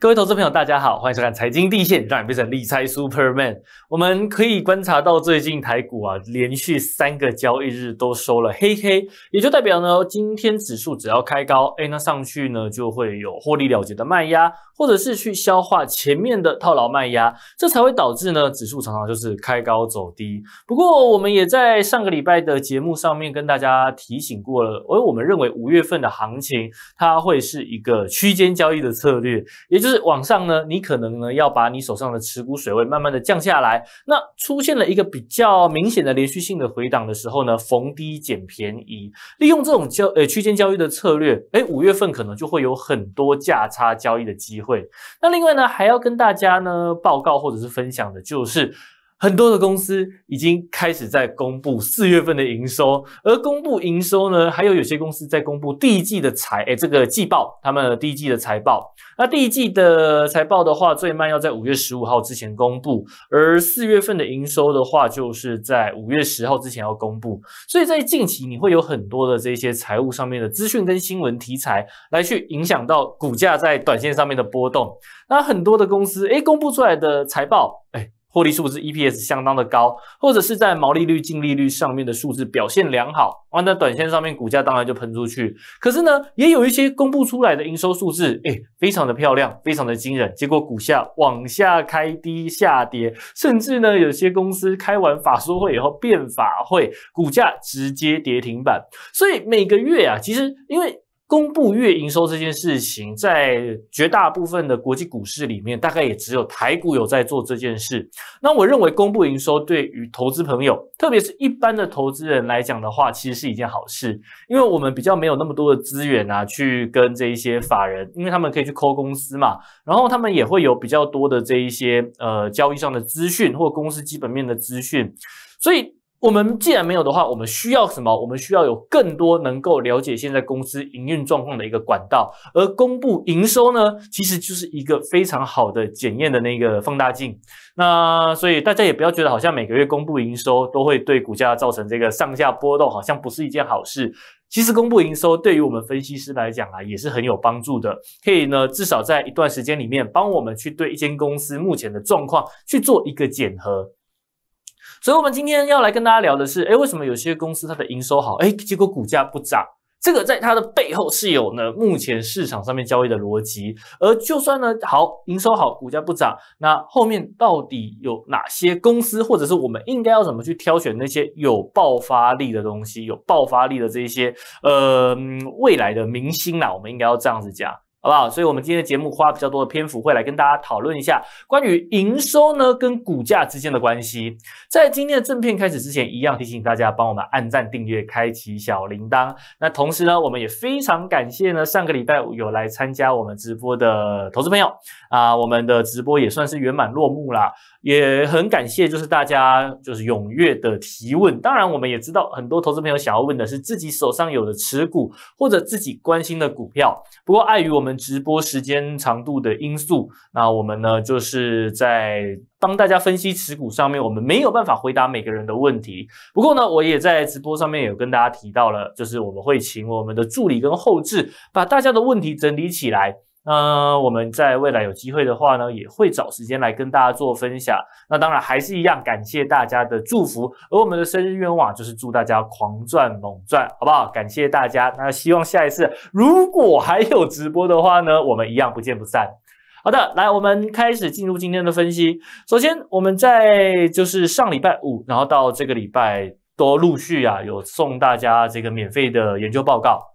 各位投资朋友，大家好，欢迎收看《财经地线》，让你变成理财 Superman。我们可以观察到，最近台股啊，连续三个交易日都收了黑黑，也就代表呢，今天指数只要开高，哎，那上去呢就会有获利了结的卖压，或者是去消化前面的套牢卖压，这才会导致呢，指数常常就是开高走低。不过，我们也在上个礼拜的节目上面跟大家提醒过了，而我们认为五月份的行情它会是一个区间交易的策略，也就。是往上呢，你可能呢要把你手上的持股水位慢慢的降下来。那出现了一个比较明显的连续性的回档的时候呢，逢低捡便宜，利用这种交呃区间交易的策略，哎，五月份可能就会有很多价差交易的机会。那另外呢，还要跟大家呢报告或者是分享的就是。很多的公司已经开始在公布四月份的营收，而公布营收呢，还有有些公司在公布第一季的财，哎，这个季报，他们第一季的财报。那第一季的财报的话，最慢要在五月十五号之前公布，而四月份的营收的话，就是在五月十号之前要公布。所以，在近期你会有很多的这些财务上面的资讯跟新闻题材来去影响到股价在短线上面的波动。那很多的公司，哎，公布出来的财报，哎。获利数字 EPS 相当的高，或者是在毛利率、净利率上面的数字表现良好，啊，那短线上面股价当然就喷出去。可是呢，也有一些公布出来的营收数字，哎，非常的漂亮，非常的惊人，结果股价往下开低下跌，甚至呢，有些公司开完法说会以后变法会，股价直接跌停板。所以每个月啊，其实因为。公布月营收这件事情，在绝大部分的国际股市里面，大概也只有台股有在做这件事。那我认为公布营收对于投资朋友，特别是一般的投资人来讲的话，其实是一件好事，因为我们比较没有那么多的资源啊，去跟这一些法人，因为他们可以去抠公司嘛，然后他们也会有比较多的这一些呃交易上的资讯，或公司基本面的资讯，所以。我们既然没有的话，我们需要什么？我们需要有更多能够了解现在公司营运状况的一个管道。而公布营收呢，其实就是一个非常好的检验的那个放大镜。那所以大家也不要觉得好像每个月公布营收都会对股价造成这个上下波动，好像不是一件好事。其实公布营收对于我们分析师来讲啊，也是很有帮助的，可以呢至少在一段时间里面帮我们去对一间公司目前的状况去做一个检核。所以，我们今天要来跟大家聊的是，哎，为什么有些公司它的营收好，哎，结果股价不涨？这个在它的背后是有呢，目前市场上面交易的逻辑。而就算呢，好营收好，股价不涨，那后面到底有哪些公司，或者是我们应该要怎么去挑选那些有爆发力的东西，有爆发力的这些呃未来的明星啦？我们应该要这样子讲。好不好？所以，我们今天的节目花比较多的篇幅，会来跟大家讨论一下关于营收呢跟股价之间的关系。在今天的正片开始之前，一样提醒大家帮我们按赞、订阅、开启小铃铛。那同时呢，我们也非常感谢呢，上个礼拜五有来参加我们直播的投资朋友啊，我们的直播也算是圆满落幕啦。也很感谢就是大家就是踊跃的提问。当然，我们也知道很多投资朋友想要问的是自己手上有的持股或者自己关心的股票，不过碍于我们。直播时间长度的因素，那我们呢就是在帮大家分析持股上面，我们没有办法回答每个人的问题。不过呢，我也在直播上面有跟大家提到了，就是我们会请我们的助理跟后置把大家的问题整理起来。嗯，我们在未来有机会的话呢，也会找时间来跟大家做分享。那当然还是一样，感谢大家的祝福。而我们的生日愿望就是祝大家狂赚猛赚，好不好？感谢大家。那希望下一次如果还有直播的话呢，我们一样不见不散。好的，来，我们开始进入今天的分析。首先，我们在就是上礼拜五，然后到这个礼拜都陆续啊有送大家这个免费的研究报告。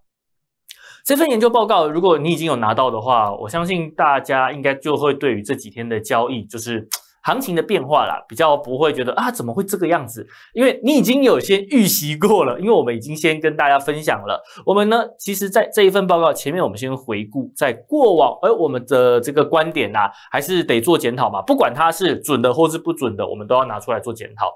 这份研究报告，如果你已经有拿到的话，我相信大家应该就会对于这几天的交易，就是 行情的变化啦，比较不会觉得啊怎么会这个样子，因为你已经有先预习过了，因为我们已经先跟大家分享了。我们呢，其实，在这一份报告前面，我们先回顾在过往，而我们的这个观点呐，还是得做检讨嘛，不管它是准的或是不准的，我们都要拿出来做检讨。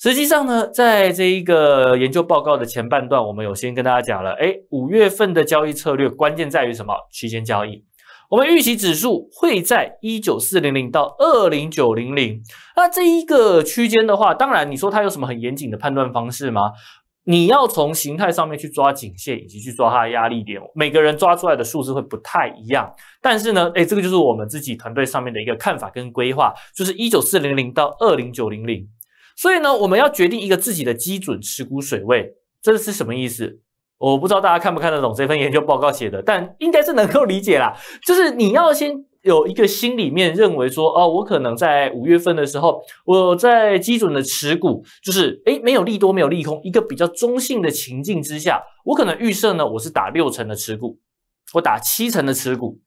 实际上呢，在这一个研究报告的前半段，我们有先跟大家讲了，哎，五月份的交易策略关键在于什么？区间交易。我们预期指数会在一九四零零到二零九零零。那这一个区间的话，当然你说它有什么很严谨的判断方式吗？你要从形态上面去抓颈线，以及去抓它的压力点。每个人抓出来的数字会不太一样，但是呢，哎，这个就是我们自己团队上面的一个看法跟规划，就是一九四零零到二零九零零。所以呢，我们要决定一个自己的基准持股水位，这是什么意思？我不知道大家看不看得懂这份研究报告写的，但应该是能够理解啦。就是你要先有一个心里面认为说，哦，我可能在五月份的时候，我在基准的持股，就是诶没有利多，没有利空，一个比较中性的情境之下，我可能预设呢，我是打六成的持股，我打七成的持股。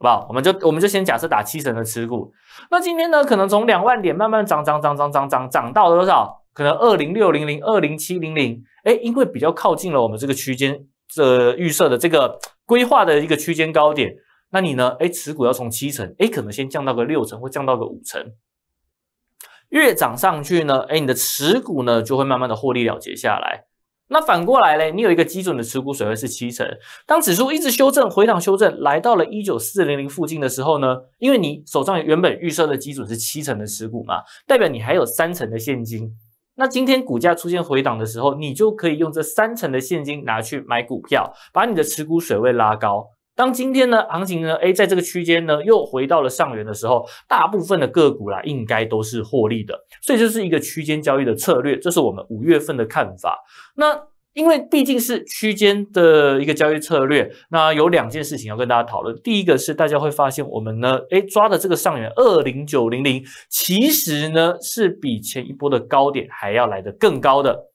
好不好，我们就我们就先假设打七成的持股。那今天呢，可能从两万点慢慢涨，涨，涨，涨，涨，涨，涨到了多少？可能二零六零零，二零七零零。哎，因为比较靠近了我们这个区间，这预设的这个规划的一个区间高点。那你呢？哎，持股要从七成，哎，可能先降到个六成，会降到个五成。越涨上去呢，哎，你的持股呢就会慢慢的获利了结下来。那反过来嘞，你有一个基准的持股水位是七成，当指数一直修正、回档、修正，来到了一九四零零附近的时候呢，因为你手上原本预设的基准是七成的持股嘛，代表你还有三成的现金。那今天股价出现回档的时候，你就可以用这三成的现金拿去买股票，把你的持股水位拉高。当今天呢，行情呢，哎，在这个区间呢，又回到了上缘的时候，大部分的个股啦，应该都是获利的，所以这是一个区间交易的策略，这是我们五月份的看法。那因为毕竟是区间的一个交易策略，那有两件事情要跟大家讨论。第一个是大家会发现，我们呢，哎，抓的这个上缘二零九零零，其实呢，是比前一波的高点还要来的更高的。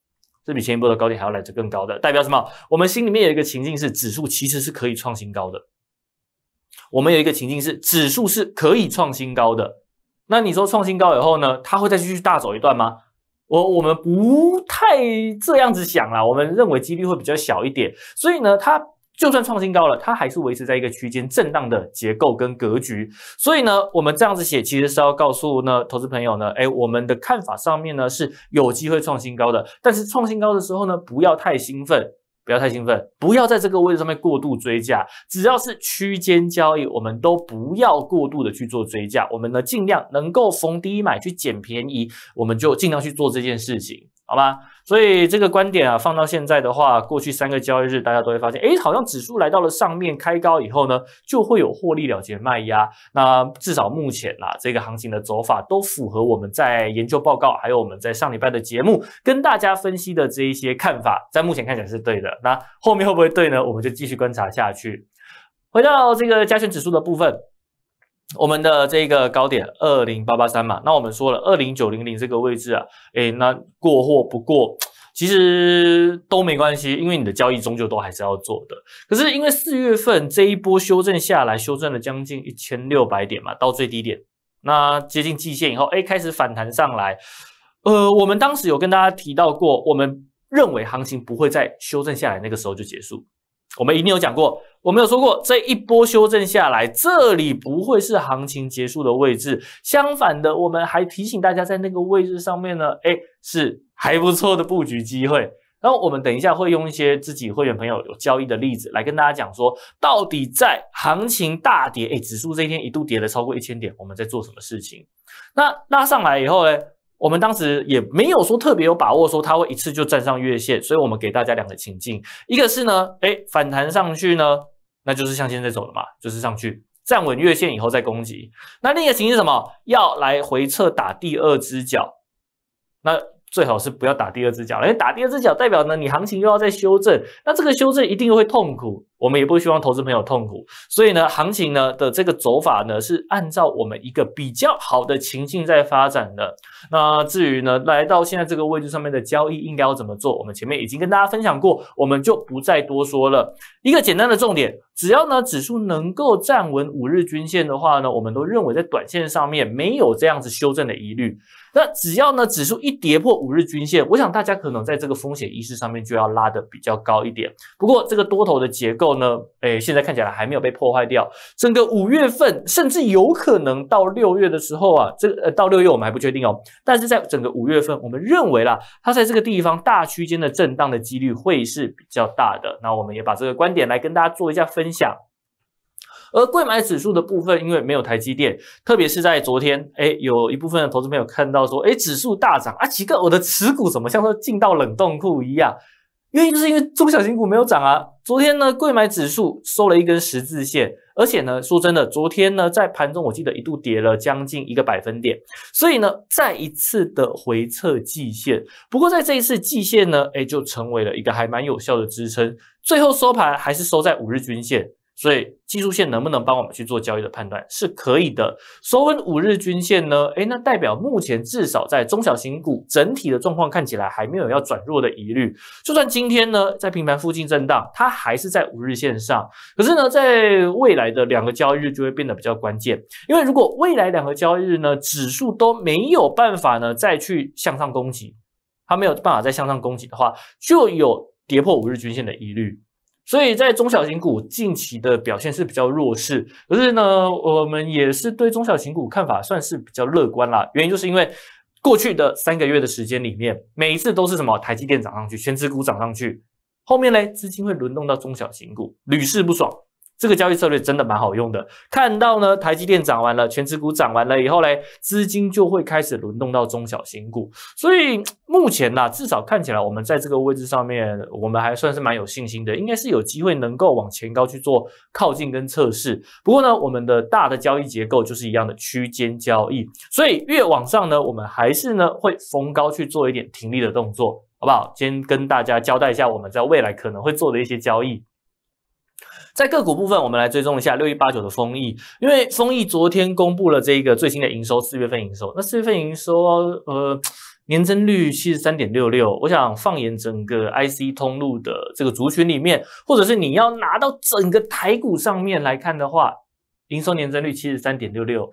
这比前一波的高点还要来得更高的，代表什么？我们心里面有一个情境是，指数其实是可以创新高的。我们有一个情境是，指数是可以创新高的。那你说创新高以后呢？它会再继续大走一段吗？我我们不太这样子想啦，我们认为几率会比较小一点。所以呢，它。就算创新高了，它还是维持在一个区间震荡的结构跟格局。所以呢，我们这样子写，其实是要告诉呢投资朋友呢，哎，我们的看法上面呢是有机会创新高的，但是创新高的时候呢，不要太兴奋，不要太兴奋，不要在这个位置上面过度追价。只要是区间交易，我们都不要过度的去做追价。我们呢，尽量能够逢低买去捡便宜，我们就尽量去做这件事情。好吧，所以这个观点啊，放到现在的话，过去三个交易日，大家都会发现，哎，好像指数来到了上面开高以后呢，就会有获利了结卖压。那至少目前啊，这个行情的走法都符合我们在研究报告，还有我们在上礼拜的节目跟大家分析的这一些看法，在目前看起来是对的。那后面会不会对呢？我们就继续观察下去。回到这个加权指数的部分。我们的这个高点二零八八三嘛，那我们说了二零九零零这个位置啊，哎，那过或不过其实都没关系，因为你的交易终究都还是要做的。可是因为四月份这一波修正下来，修正了将近一千六百点嘛，到最低点，那接近季线以后，哎，开始反弹上来，呃，我们当时有跟大家提到过，我们认为行情不会再修正下来，那个时候就结束。我们一定有讲过，我们有说过，这一波修正下来，这里不会是行情结束的位置。相反的，我们还提醒大家，在那个位置上面呢，哎，是还不错的布局机会。然后我们等一下会用一些自己会员朋友有交易的例子来跟大家讲说，到底在行情大跌，哎，指数这一天一度跌了超过一千点，我们在做什么事情？那拉上来以后呢？我们当时也没有说特别有把握说它会一次就站上月线，所以我们给大家两个情境，一个是呢，哎，反弹上去呢，那就是像现在走了嘛，就是上去站稳月线以后再攻击；那另一个情形什么，要来回撤打第二只脚，那。最好是不要打第二只脚，因为打第二只脚代表呢，你行情又要再修正，那这个修正一定又会痛苦。我们也不希望投资朋友痛苦，所以呢，行情呢的这个走法呢是按照我们一个比较好的情境在发展的。那至于呢，来到现在这个位置上面的交易应该要怎么做，我们前面已经跟大家分享过，我们就不再多说了。一个简单的重点，只要呢指数能够站稳五日均线的话呢，我们都认为在短线上面没有这样子修正的疑虑。那只要呢指数一跌破五日均线，我想大家可能在这个风险意识上面就要拉得比较高一点。不过这个多头的结构呢，哎，现在看起来还没有被破坏掉。整个五月份，甚至有可能到六月的时候啊，这呃到六月我们还不确定哦。但是在整个五月份，我们认为啦，它在这个地方大区间的震荡的几率会是比较大的。那我们也把这个观点来跟大家做一下分享。而贵买指数的部分，因为没有台积电，特别是在昨天，哎，有一部分的投资朋友看到说，哎，指数大涨啊，奇怪，我的持股怎么像是进到冷冻库一样？原因就是因为中小型股没有涨啊。昨天呢，贵买指数收了一根十字线，而且呢，说真的，昨天呢在盘中我记得一度跌了将近一个百分点，所以呢，再一次的回测季线。不过在这一次季线呢，哎，就成为了一个还蛮有效的支撑，最后收盘还是收在五日均线。所以技术线能不能帮我们去做交易的判断，是可以的。收稳五日均线呢？诶，那代表目前至少在中小型股整体的状况看起来还没有要转弱的疑虑。就算今天呢在平盘附近震荡，它还是在五日线上。可是呢，在未来的两个交易日就会变得比较关键，因为如果未来两个交易日呢指数都没有办法呢再去向上攻击，它没有办法再向上攻击的话，就有跌破五日均线的疑虑。所以在中小型股近期的表现是比较弱势，可是呢，我们也是对中小型股看法算是比较乐观啦。原因就是因为过去的三个月的时间里面，每一次都是什么台积电涨上去，全指股涨上去，后面呢资金会轮动到中小型股，屡试不爽。这个交易策略真的蛮好用的。看到呢，台积电涨完了，全指股涨完了以后嘞，资金就会开始轮动到中小型股。所以目前呢，至少看起来，我们在这个位置上面，我们还算是蛮有信心的，应该是有机会能够往前高去做靠近跟测试。不过呢，我们的大的交易结构就是一样的区间交易，所以越往上呢，我们还是呢会逢高去做一点停利的动作，好不好？先跟大家交代一下我们在未来可能会做的一些交易。在个股部分，我们来追踪一下六一八九的丰益，因为丰益昨天公布了这个最新的营收，四月份营收，那四月份营收，呃，年增率七十三点六六。我想放眼整个 IC 通路的这个族群里面，或者是你要拿到整个台股上面来看的话，营收年增率七十三点六六，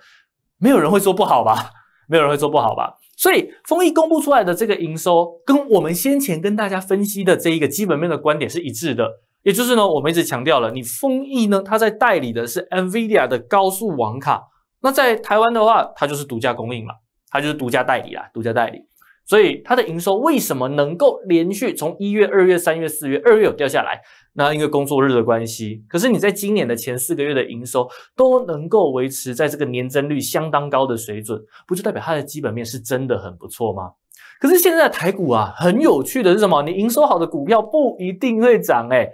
没有人会说不好吧？没有人会说不好吧？所以丰益公布出来的这个营收，跟我们先前跟大家分析的这一个基本面的观点是一致的。也就是呢，我们一直强调了，你丰益呢，它在代理的是 Nvidia 的高速网卡，那在台湾的话，它就是独家供应了，它就是独家代理啊。独家代理。所以它的营收为什么能够连续从一月、二月、三月、四月，二月有掉下来，那因为工作日的关系。可是你在今年的前四个月的营收都能够维持在这个年增率相当高的水准，不就代表它的基本面是真的很不错吗？可是现在台股啊，很有趣的是什么？你营收好的股票不一定会涨，哎。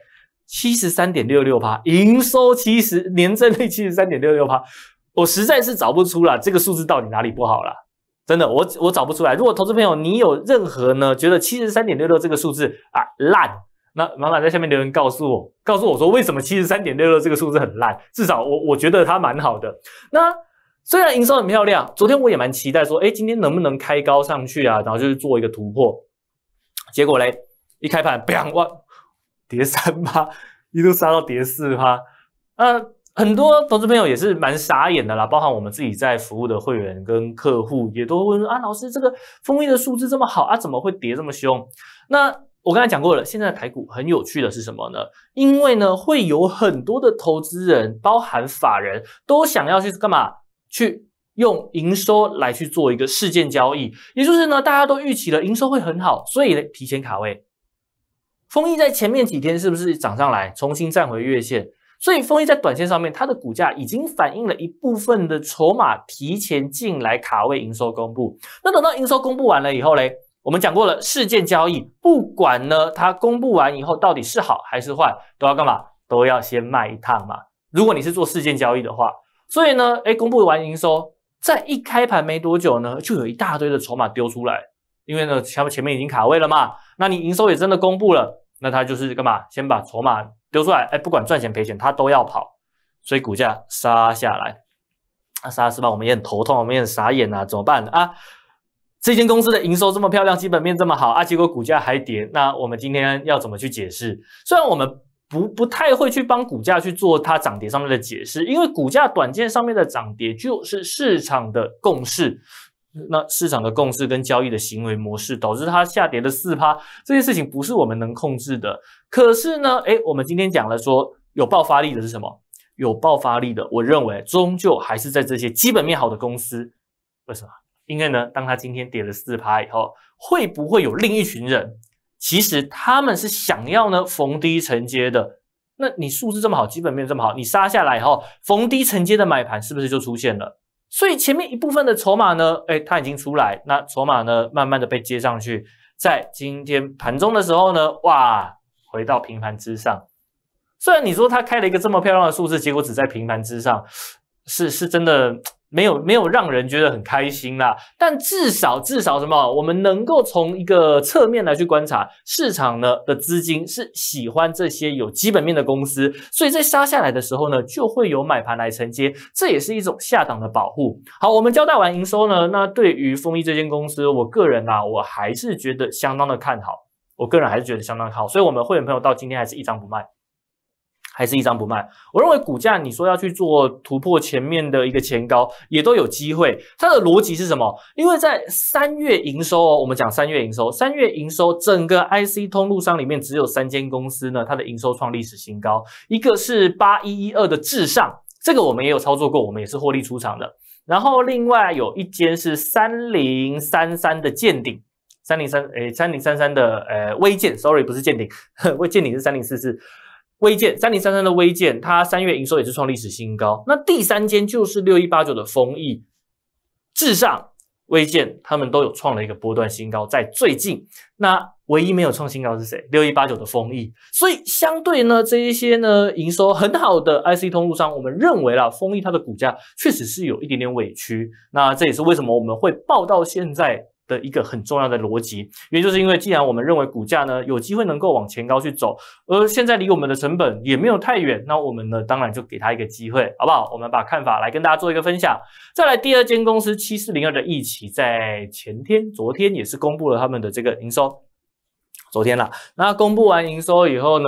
七十三点六六八营收，七十年增率七十三点六六八，我实在是找不出了这个数字到底哪里不好了，真的，我我找不出来。如果投资朋友你有任何呢觉得七十三点六六这个数字啊烂，那麻烦在下面留言告诉我，告诉我说为什么七十三点六六这个数字很烂？至少我我觉得它蛮好的。那虽然营收很漂亮，昨天我也蛮期待说，哎，今天能不能开高上去啊？然后就是做一个突破，结果嘞一开盘，砰！我。跌三趴，一路杀到跌四趴。呃，很多投资朋友也是蛮傻眼的啦，包含我们自己在服务的会员跟客户，也都问啊，老师这个封印的数字这么好啊，怎么会跌这么凶？那我刚才讲过了，现在的台股很有趣的是什么呢？因为呢会有很多的投资人，包含法人都想要去干嘛？去用营收来去做一个事件交易，也就是呢大家都预期了营收会很好，所以提前卡位。封益在前面几天是不是涨上来，重新站回月线？所以封益在短线上面，它的股价已经反映了一部分的筹码提前进来卡位营收公布。那等到营收公布完了以后嘞，我们讲过了，事件交易不管呢，它公布完以后到底是好还是坏，都要干嘛？都要先卖一趟嘛。如果你是做事件交易的话，所以呢，哎，公布完营收，在一开盘没多久呢，就有一大堆的筹码丢出来，因为呢，前面前面已经卡位了嘛。那你营收也真的公布了，那他就是干嘛？先把筹码丢出来，哎，不管赚钱赔钱，他都要跑，所以股价杀下来，杀是吧？我们也很头痛，我们也很傻眼啊，怎么办啊？这间公司的营收这么漂亮，基本面这么好啊，结果股价还跌，那我们今天要怎么去解释？虽然我们不不太会去帮股价去做它涨跌上面的解释，因为股价短线上面的涨跌就是市场的共识。那市场的共识跟交易的行为模式导致它下跌了四趴，这件事情不是我们能控制的。可是呢，诶，我们今天讲了说有爆发力的是什么？有爆发力的，我认为终究还是在这些基本面好的公司。为什么？因为呢，当它今天跌了四趴以后，会不会有另一群人？其实他们是想要呢逢低承接的。那你素质这么好，基本面这么好，你杀下来以后，逢低承接的买盘是不是就出现了？所以前面一部分的筹码呢，哎，它已经出来，那筹码呢，慢慢的被接上去，在今天盘中的时候呢，哇，回到平盘之上。虽然你说它开了一个这么漂亮的数字，结果只在平盘之上，是是真的。没有没有让人觉得很开心啦，但至少至少什么，我们能够从一个侧面来去观察市场呢的资金是喜欢这些有基本面的公司，所以在杀下来的时候呢，就会有买盘来承接，这也是一种下档的保护。好，我们交代完营收呢，那对于丰益这间公司，我个人啦，我还是觉得相当的看好，我个人还是觉得相当看好，所以我们会员朋友到今天还是一张不卖。还是一张不卖。我认为股价，你说要去做突破前面的一个前高，也都有机会。它的逻辑是什么？因为在三月营收哦，我们讲三月营收，三月营收整个 IC 通路商里面只有三间公司呢，它的营收创历史新高。一个是八一一二的至上，这个我们也有操作过，我们也是获利出场的。然后另外有一间是三零三三的建顶。三零三诶，三零三三的呃，微建，sorry 不是建鼎，微建鼎是三零四四。微建三零三三的微建，它三月营收也是创历史新高。那第三间就是六一八九的丰益，至上微建他们都有创了一个波段新高。在最近，那唯一没有创新高是谁？六一八九的丰益。所以相对呢，这一些呢营收很好的 IC 通路商，我们认为啦，丰益它的股价确实是有一点点委屈。那这也是为什么我们会报到现在。的一个很重要的逻辑，也就是因为既然我们认为股价呢有机会能够往前高去走，而现在离我们的成本也没有太远，那我们呢当然就给他一个机会，好不好？我们把看法来跟大家做一个分享。再来第二间公司七四零二的易企，在前天、昨天也是公布了他们的这个营收，昨天了。那公布完营收以后呢，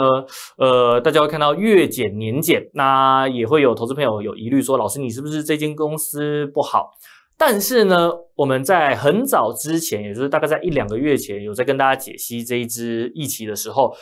呃，大家会看到月减年减，那也会有投资朋友有疑虑说，老师你是不是这间公司不好？但是呢，我们在很早之前，也就是大概在一两个月前，有在跟大家解析这一支易旗的时候，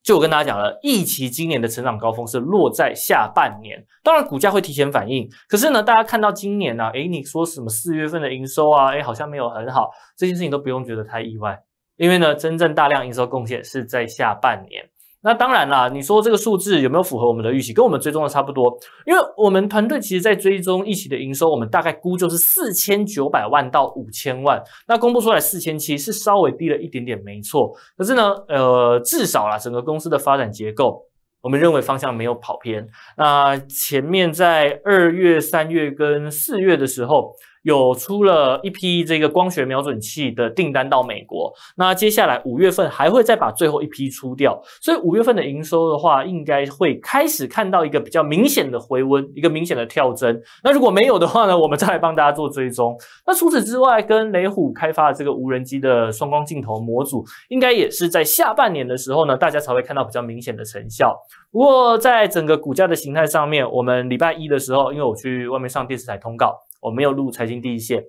就跟大家讲了，易旗今年的成长高峰是落在下半年，当然股价会提前反应。可是呢，大家看到今年呢，诶，你说什么四月份的营收啊，诶，好像没有很好，这件事情都不用觉得太意外，因为呢，真正大量营收贡献是在下半年。那当然啦，你说这个数字有没有符合我们的预期？跟我们追踪的差不多，因为我们团队其实在追踪一期的营收，我们大概估就是四千九百万到五千万。那公布出来四千七是稍微低了一点点，没错。可是呢，呃，至少啦，整个公司的发展结构，我们认为方向没有跑偏。那前面在二月、三月跟四月的时候。有出了一批这个光学瞄准器的订单到美国，那接下来五月份还会再把最后一批出掉，所以五月份的营收的话，应该会开始看到一个比较明显的回温，一个明显的跳增。那如果没有的话呢，我们再来帮大家做追踪。那除此之外，跟雷虎开发的这个无人机的双光镜头模组，应该也是在下半年的时候呢，大家才会看到比较明显的成效。不过，在整个股价的形态上面，我们礼拜一的时候，因为我去外面上电视台通告。我没有入财经第一线，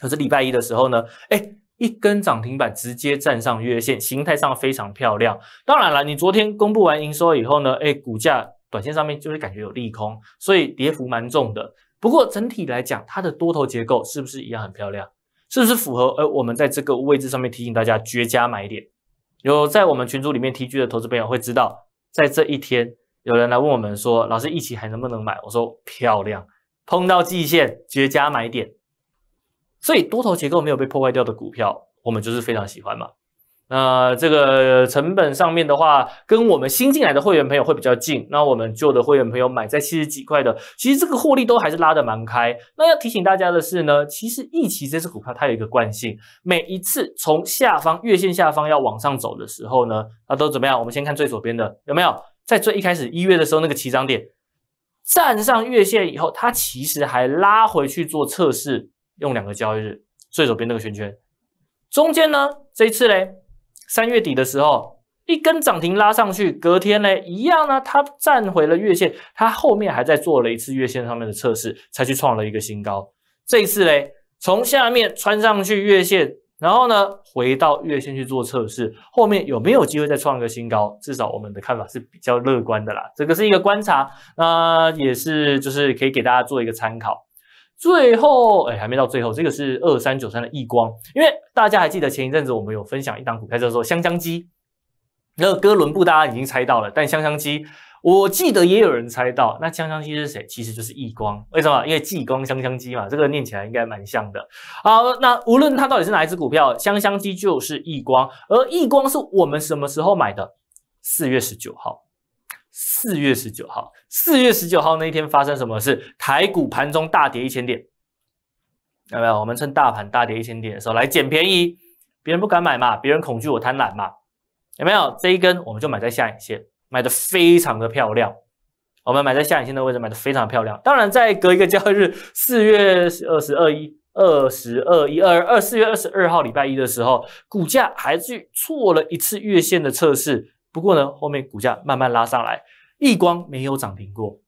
可是礼拜一的时候呢，哎，一根涨停板直接站上月线，形态上非常漂亮。当然了，你昨天公布完营收以后呢，哎，股价短线上面就会感觉有利空，所以跌幅蛮重的。不过整体来讲，它的多头结构是不是一样很漂亮？是不是符合？哎，我们在这个位置上面提醒大家绝佳买点。有在我们群组里面提及的投资朋友会知道，在这一天有人来问我们说：“老师，一起还能不能买？”我说：“漂亮。”碰到季线绝佳买点，所以多头结构没有被破坏掉的股票，我们就是非常喜欢嘛。那这个成本上面的话，跟我们新进来的会员朋友会比较近。那我们旧的会员朋友买在七十几块的，其实这个获利都还是拉的蛮开。那要提醒大家的是呢，其实易期这支股票它有一个惯性，每一次从下方月线下方要往上走的时候呢，它都怎么样？我们先看最左边的有没有在最一开始一月的时候那个起涨点。站上月线以后，它其实还拉回去做测试，用两个交易日，最左边那个圈圈。中间呢，这一次嘞，三月底的时候一根涨停拉上去，隔天嘞一样呢，它站回了月线，它后面还在做了一次月线上面的测试，才去创了一个新高。这一次嘞，从下面穿上去月线。然后呢，回到月线去做测试，后面有没有机会再创个新高？至少我们的看法是比较乐观的啦。这个是一个观察，那也是就是可以给大家做一个参考。最后，哎，还没到最后，这个是二三九三的异光，因为大家还记得前一阵子我们有分享一档股，票叫做香香鸡。那哥伦布大家已经猜到了，但香香鸡。我记得也有人猜到，那香香鸡是谁？其实就是亿光。为什么？因为亿光香香鸡嘛，这个念起来应该蛮像的。好，那无论它到底是哪一只股票，香香鸡就是亿光。而亿光是我们什么时候买的？四月十九号。四月十九号，四月十九号那一天发生什么事？台股盘中大跌一千点。有没有？我们趁大盘大跌一千点的时候来捡便宜，别人不敢买嘛，别人恐惧我贪婪嘛。有没有？这一根我们就买在下影线。买的非常的漂亮，我们买在下影线的位置买的非常的漂亮。当然，在隔一个交易日，四月二十二一、二十二一二二四月二十二号礼拜一的时候，股价还是错了一次月线的测试。不过呢，后面股价慢慢拉上来，易光没有涨停过，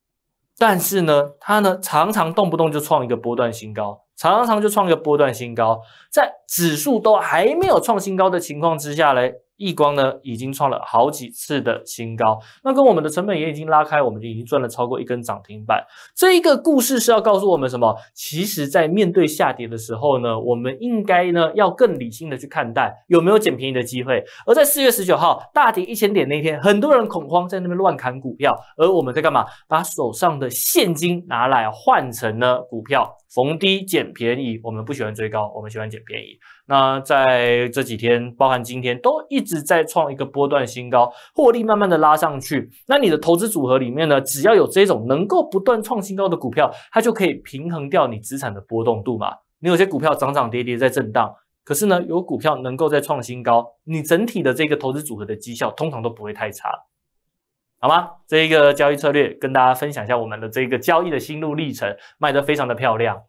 但是呢，它呢常常动不动就创一个波段新高，常常就创一个波段新高，在指数都还没有创新高的情况之下嘞。易光呢，已经创了好几次的新高，那跟我们的成本也已经拉开，我们已经赚了超过一根涨停板。这一个故事是要告诉我们什么？其实，在面对下跌的时候呢，我们应该呢要更理性的去看待有没有捡便宜的机会。而在四月十九号大跌一千点那天，很多人恐慌在那边乱砍股票，而我们在干嘛？把手上的现金拿来换成呢股票。逢低捡便宜，我们不喜欢追高，我们喜欢捡便宜。那在这几天，包含今天，都一直在创一个波段新高，获利慢慢的拉上去。那你的投资组合里面呢，只要有这种能够不断创新高的股票，它就可以平衡掉你资产的波动度嘛。你有些股票涨涨跌跌在震荡，可是呢，有股票能够在创新高，你整体的这个投资组合的绩效通常都不会太差。好吗？这一个交易策略跟大家分享一下我们的这个交易的心路历程，卖得非常的漂亮。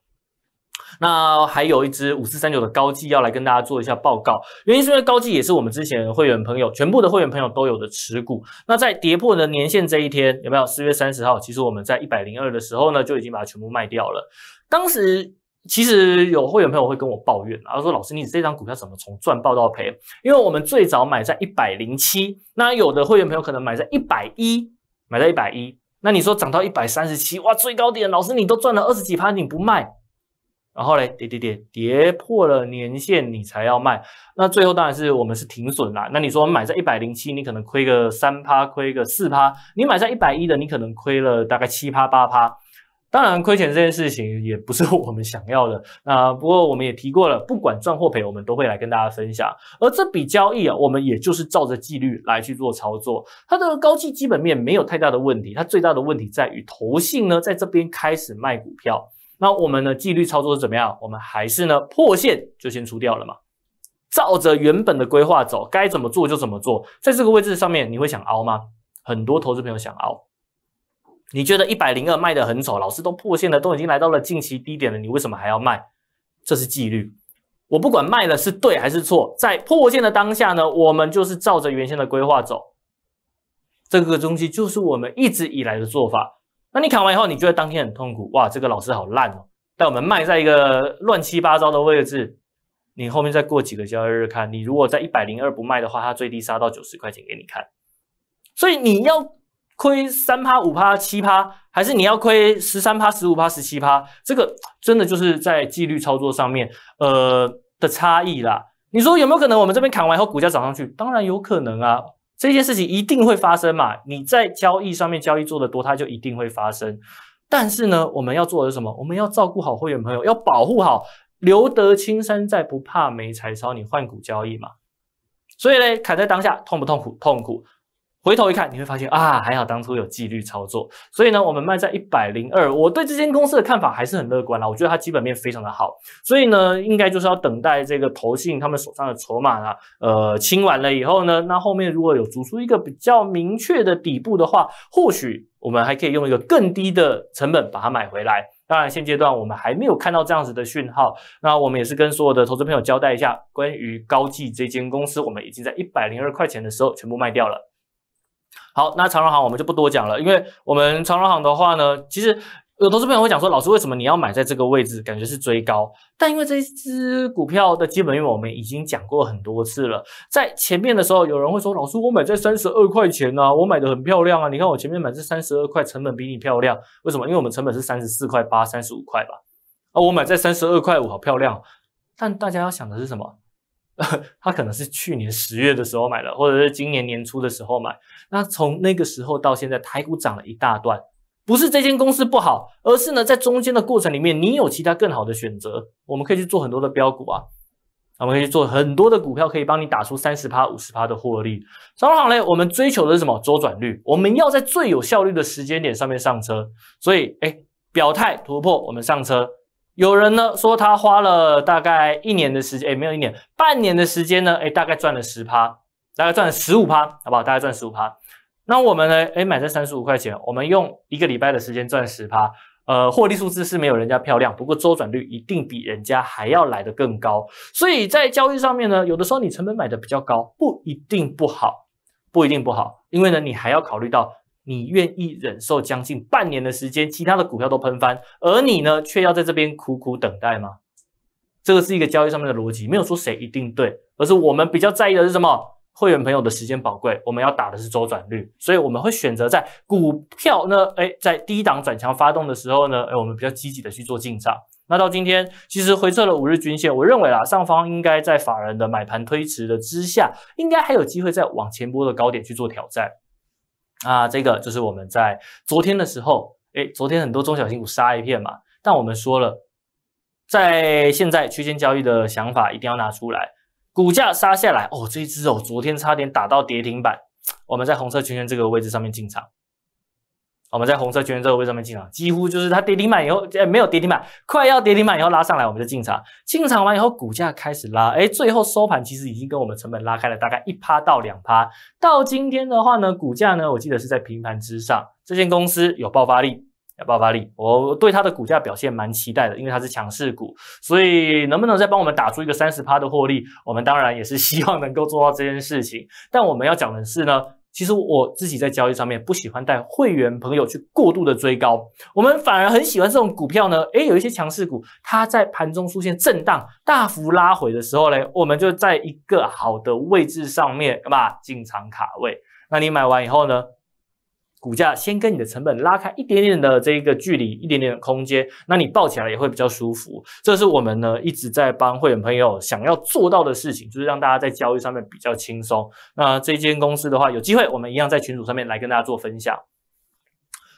那还有一只五四三九的高技要来跟大家做一下报告，原因是因为高技也是我们之前会员朋友全部的会员朋友都有的持股。那在跌破的年限这一天，有没有四月三十号？其实我们在一百零二的时候呢，就已经把它全部卖掉了。当时。其实有会员朋友会跟我抱怨，然后说：“老师，你这张股票怎么从赚爆到赔？因为我们最早买在一百零七，那有的会员朋友可能买在一百一，买在一百一，那你说涨到一百三十七，哇，最高点，老师你都赚了二十几趴，你不卖，然后嘞跌跌跌，跌破了年限你才要卖，那最后当然是我们是停损啦。那你说买在一百零七，你可能亏个三趴，亏个四趴；你买在一百一的，你可能亏了大概七趴八趴。”当然，亏钱这件事情也不是我们想要的。那不过我们也提过了，不管赚或赔，我们都会来跟大家分享。而这笔交易啊，我们也就是照着纪律来去做操作。它的高企基本面没有太大的问题，它最大的问题在于投信呢在这边开始卖股票。那我们的纪律操作是怎么样？我们还是呢破线就先出掉了嘛，照着原本的规划走，该怎么做就怎么做。在这个位置上面，你会想凹吗？很多投资朋友想凹。你觉得一百零二卖的很丑，老师都破线了，都已经来到了近期低点了，你为什么还要卖？这是纪律。我不管卖了是对还是错，在破线的当下呢，我们就是照着原先的规划走。这个东西就是我们一直以来的做法。那你砍完以后，你觉得当天很痛苦？哇，这个老师好烂哦！但我们卖在一个乱七八糟的位置，你后面再过几个交易日看，你如果在一百零二不卖的话，它最低杀到九十块钱给你看。所以你要。亏三趴五趴七趴，还是你要亏十三趴十五趴十七趴？这个真的就是在纪律操作上面呃的差异啦。你说有没有可能我们这边砍完以后股价涨上去？当然有可能啊，这件事情一定会发生嘛。你在交易上面交易做的多，它就一定会发生。但是呢，我们要做的是什么？我们要照顾好会员朋友，要保护好，留得青山在，不怕没柴烧。你换股交易嘛，所以呢，砍在当下痛不痛苦？痛苦。回头一看，你会发现啊，还好当初有纪律操作。所以呢，我们卖在一百零二。我对这间公司的看法还是很乐观啦，我觉得它基本面非常的好。所以呢，应该就是要等待这个投信他们手上的筹码啊，呃，清完了以后呢，那后面如果有逐出一个比较明确的底部的话，或许我们还可以用一个更低的成本把它买回来。当然，现阶段我们还没有看到这样子的讯号。那我们也是跟所有的投资朋友交代一下，关于高技这间公司，我们已经在一百零二块钱的时候全部卖掉了。好，那长荣行我们就不多讲了，因为我们长荣行的话呢，其实有投资朋友会讲说，老师为什么你要买在这个位置，感觉是追高？但因为这只股票的基本面我们已经讲过很多次了，在前面的时候有人会说，老师我买在三十二块钱啊，我买的很漂亮啊，你看我前面买这三十二块，成本比你漂亮，为什么？因为我们成本是三十四块八、三十五块吧，啊，我买在三十二块五，好漂亮。但大家要想的是什么？他可能是去年十月的时候买的，或者是今年年初的时候买。那从那个时候到现在，台股涨了一大段，不是这间公司不好，而是呢在中间的过程里面，你有其他更好的选择。我们可以去做很多的标股啊，我们可以去做很多的股票，可以帮你打出三十趴、五十趴的获利。早后好嘞，我们追求的是什么周转率？我们要在最有效率的时间点上面上车。所以，哎，表态突破，我们上车。有人呢说他花了大概一年的时间，哎，没有一年，半年的时间呢，哎，大概赚了十趴，大概赚了十五趴，好不好？大概赚十五趴。那我们呢，哎，买这三十五块钱，我们用一个礼拜的时间赚十趴，呃，获利数字是没有人家漂亮，不过周转率一定比人家还要来得更高。所以在交易上面呢，有的时候你成本买的比较高，不一定不好，不一定不好，因为呢，你还要考虑到。你愿意忍受将近半年的时间，其他的股票都喷翻，而你呢却要在这边苦苦等待吗？这个是一个交易上面的逻辑，没有说谁一定对，而是我们比较在意的是什么？会员朋友的时间宝贵，我们要打的是周转率，所以我们会选择在股票呢，哎，在低档转强发动的时候呢，哎，我们比较积极的去做进场。那到今天，其实回撤了五日均线，我认为啊，上方应该在法人的买盘推迟的之下，应该还有机会在往前波的高点去做挑战。啊，这个就是我们在昨天的时候，哎，昨天很多中小新股杀一片嘛，但我们说了，在现在区间交易的想法一定要拿出来，股价杀下来哦，这一只哦，昨天差点打到跌停板，我们在红色圈圈这个位置上面进场。我们在红色均线这个位置上面进场，几乎就是它跌停板以后，哎，没有跌停板，快要跌停板以后拉上来，我们就进场。进场完以后，股价开始拉，哎，最后收盘其实已经跟我们成本拉开了大概一趴到两趴。到今天的话呢，股价呢，我记得是在平盘之上。这间公司有爆发力，有爆发力，我对它的股价表现蛮期待的，因为它是强势股，所以能不能再帮我们打出一个三十趴的获利，我们当然也是希望能够做到这件事情。但我们要讲的是呢。其实我自己在交易上面不喜欢带会员朋友去过度的追高，我们反而很喜欢这种股票呢。诶，有一些强势股，它在盘中出现震荡、大幅拉回的时候嘞，我们就在一个好的位置上面，干吧？进场卡位。那你买完以后呢？股价先跟你的成本拉开一点点的这个距离，一点点的空间，那你抱起来也会比较舒服。这是我们呢一直在帮会员朋友想要做到的事情，就是让大家在交易上面比较轻松。那这间公司的话，有机会我们一样在群组上面来跟大家做分享。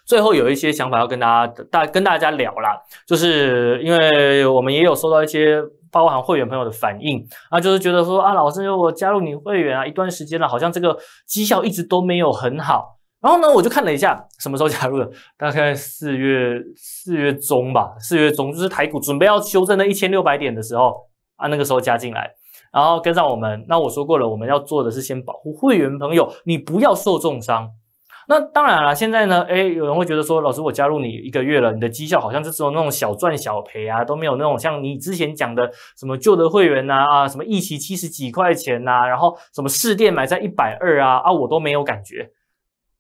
最后有一些想法要跟大家大跟大家聊啦，就是因为我们也有收到一些包含会员朋友的反应，啊，就是觉得说啊，老师，我加入你会员啊一段时间了，好像这个绩效一直都没有很好。然后呢，我就看了一下什么时候加入的，大概四月四月中吧。四月中就是台股准备要修正那一千六百点的时候啊，那个时候加进来，然后跟上我们。那我说过了，我们要做的是先保护会员朋友，你不要受重伤。那当然了，现在呢，哎，有人会觉得说，老师，我加入你一个月了，你的绩效好像就只有那种小赚小赔啊，都没有那种像你之前讲的什么旧的会员呐啊，什么一期七十几块钱呐，然后什么试电买在一百二啊啊，我都没有感觉。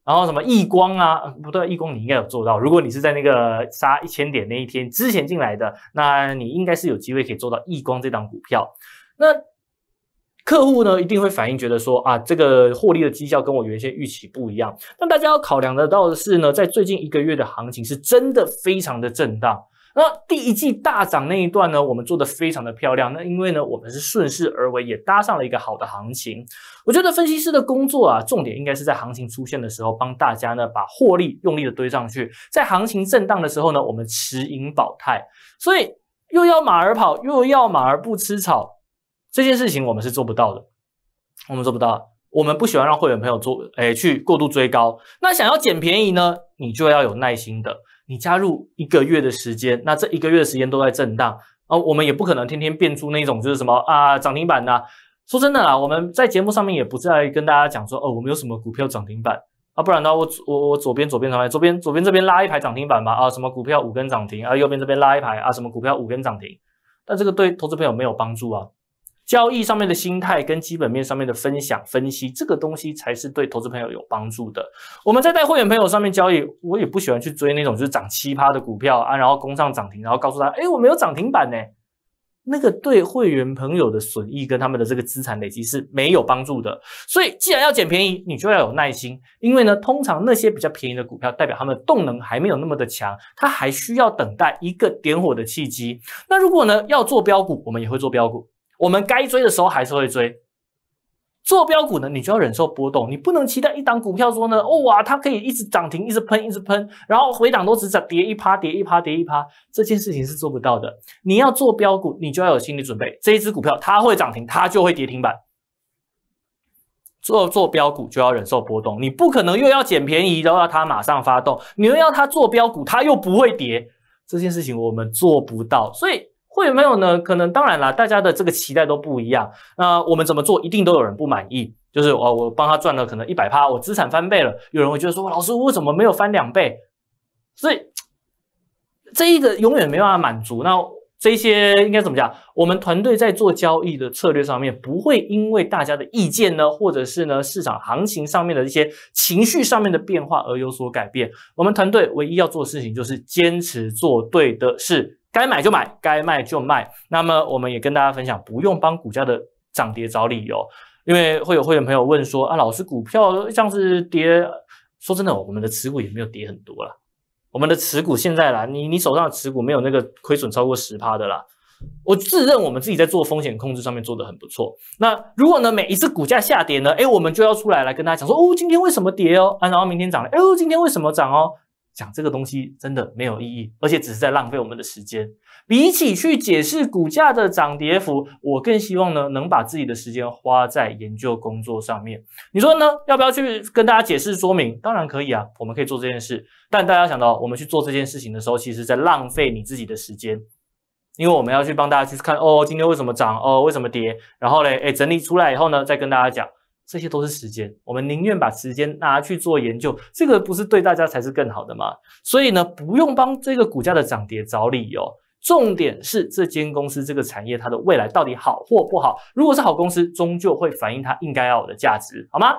然后什么易光啊？不对，易光你应该有做到。如果你是在那个杀一千点那一天之前进来的，那你应该是有机会可以做到易光这档股票。那客户呢一定会反映，觉得说啊，这个获利的绩效跟我原先预期不一样。但大家要考量得到的是呢，在最近一个月的行情是真的非常的震荡。那第一季大涨那一段呢，我们做的非常的漂亮。那因为呢，我们是顺势而为，也搭上了一个好的行情。我觉得分析师的工作啊，重点应该是在行情出现的时候，帮大家呢把获利用力的堆上去。在行情震荡的时候呢，我们持盈保泰。所以又要马儿跑，又要马儿不吃草，这件事情我们是做不到的。我们做不到，我们不喜欢让会员朋友做，哎，去过度追高。那想要捡便宜呢，你就要有耐心的。你加入一个月的时间，那这一个月的时间都在震荡啊，我们也不可能天天变出那种就是什么啊涨停板呐。说真的啦，我们在节目上面也不再跟大家讲说哦，我们有什么股票涨停板啊，不然呢，我我我左边左边左边左边左边这边拉一排涨停板吧啊，什么股票五根涨停啊，右边这边拉一排啊，什么股票五根涨停，但这个对投资朋友没有帮助啊。交易上面的心态跟基本面上面的分享分析，这个东西才是对投资朋友有帮助的。我们在带会员朋友上面交易，我也不喜欢去追那种就是涨奇葩的股票啊，然后攻上涨停，然后告诉他，哎，我没有涨停板呢。那个对会员朋友的损益跟他们的这个资产累积是没有帮助的。所以，既然要捡便宜，你就要有耐心，因为呢，通常那些比较便宜的股票，代表他们动能还没有那么的强，它还需要等待一个点火的契机。那如果呢要做标股，我们也会做标股。我们该追的时候还是会追，做标股呢，你就要忍受波动，你不能期待一档股票说呢，哦哇，它可以一直涨停，一直喷，一直喷，然后回档都只涨，跌一趴，跌一趴，跌一趴，这件事情是做不到的。你要做标股，你就要有心理准备，这一只股票它会涨停，它就会跌停板。做做标股就要忍受波动，你不可能又要捡便宜，都要它马上发动，你又要它做标股，它又不会跌，这件事情我们做不到，所以。会没有呢？可能当然了，大家的这个期待都不一样。那我们怎么做，一定都有人不满意。就是哦，我帮他赚了可能一百趴，我资产翻倍了，有人会觉得说，老师我怎么没有翻两倍？所以这一个永远没办法满足。那这些应该怎么讲？我们团队在做交易的策略上面，不会因为大家的意见呢，或者是呢市场行情上面的一些情绪上面的变化而有所改变。我们团队唯一要做的事情，就是坚持做对的事。该买就买，该卖就卖。那么我们也跟大家分享，不用帮股价的涨跌找理由，因为会有会员朋友问说啊，老师股票像是跌，说真的，我们的持股也没有跌很多啦。我们的持股现在啦，你你手上的持股没有那个亏损超过十趴的啦。我自认我们自己在做风险控制上面做得很不错。那如果呢每一次股价下跌呢，哎，我们就要出来来跟大家讲说，哦，今天为什么跌哦？啊，然后明天涨了，哎呦，今天为什么涨哦？讲这个东西真的没有意义，而且只是在浪费我们的时间。比起去解释股价的涨跌幅，我更希望呢能把自己的时间花在研究工作上面。你说呢？要不要去跟大家解释说明？当然可以啊，我们可以做这件事。但大家想到我们去做这件事情的时候，其实在浪费你自己的时间，因为我们要去帮大家去看哦，今天为什么涨哦，为什么跌？然后嘞，哎，整理出来以后呢，再跟大家讲。这些都是时间，我们宁愿把时间拿去做研究，这个不是对大家才是更好的吗？所以呢，不用帮这个股价的涨跌找理由，重点是这间公司这个产业它的未来到底好或不好。如果是好公司，终究会反映它应该要有的价值，好吗？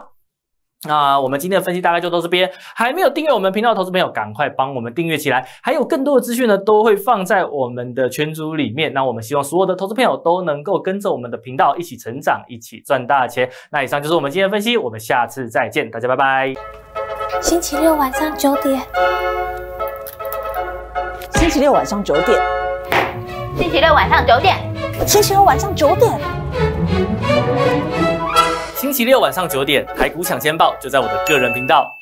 那我们今天的分析大概就到这边。还没有订阅我们频道的投资朋友，赶快帮我们订阅起来。还有更多的资讯呢，都会放在我们的群组里面。那我们希望所有的投资朋友都能够跟着我们的频道一起成长，一起赚大钱。那以上就是我们今天的分析，我们下次再见，大家拜拜。星期六晚上九点，星期六晚上九点，星期六晚上九点，星期六晚上九点。星期六晚上九点，台股抢先报就在我的个人频道。